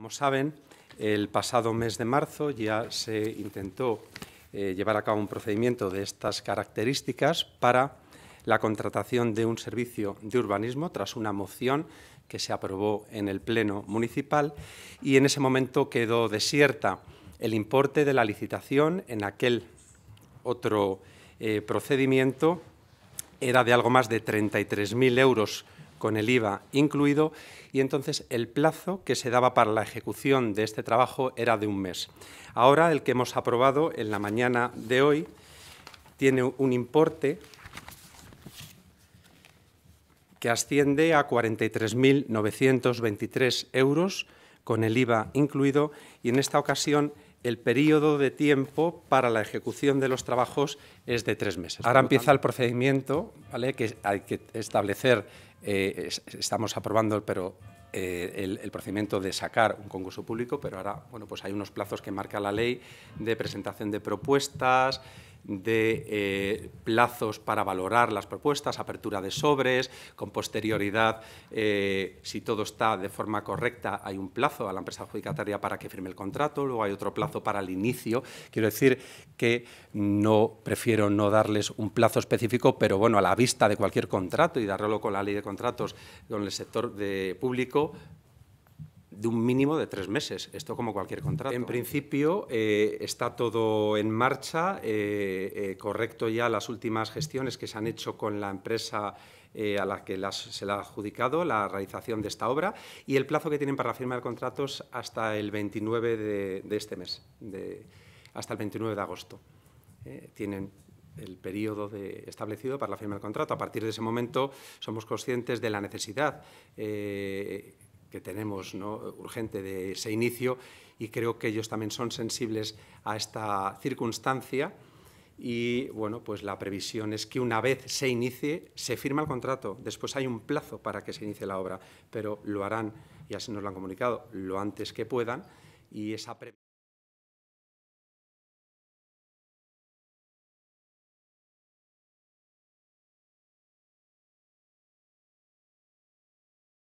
Como saben, el pasado mes de marzo ya se intentó eh, llevar a cabo un procedimiento de estas características para la contratación de un servicio de urbanismo tras una moción que se aprobó en el Pleno Municipal y en ese momento quedó desierta el importe de la licitación en aquel otro eh, procedimiento era de algo más de 33.000 euros con el IVA incluido, y entonces el plazo que se daba para la ejecución de este trabajo era de un mes. Ahora el que hemos aprobado en la mañana de hoy tiene un importe que asciende a 43.923 euros, con el IVA incluido, y en esta ocasión el periodo de tiempo para la ejecución de los trabajos es de tres meses. Ahora empieza el procedimiento, ¿vale? que hay que establecer, eh, estamos aprobando, pero eh, el, el, procedimiento de sacar un concurso público, pero ahora bueno, pues hay unos plazos que marca la ley de presentación de propuestas, de eh, plazos para valorar las propuestas, apertura de sobres, con posterioridad, eh, si todo está de forma correcta, hay un plazo a la empresa adjudicataria para que firme el contrato, luego hay otro plazo para el inicio. Quiero decir que no prefiero no darles un plazo específico, pero bueno, a la vista de cualquier contrato y darlo con la ley de contratos con el sector de público, de un mínimo de tres meses, esto como cualquier contrato. En principio eh, está todo en marcha, eh, eh, correcto ya las últimas gestiones que se han hecho con la empresa a la que se le ha adjudicado la realización de esta obra y el plazo que tienen para firmar contratos hasta el 29 de, este mes, hasta el 29 de agosto. tienen el periodo de, establecido para la firma del contrato. A partir de ese momento somos conscientes de la necesidad que tenemos urgente de ese inicio y creo que ellos también son sensibles a esta circunstancia y bueno, pues la previsión es que una vez se inicie, se firma el contrato, después hay un plazo para que se inicie la obra, pero lo harán, y así nos lo han comunicado, lo antes que puedan y esa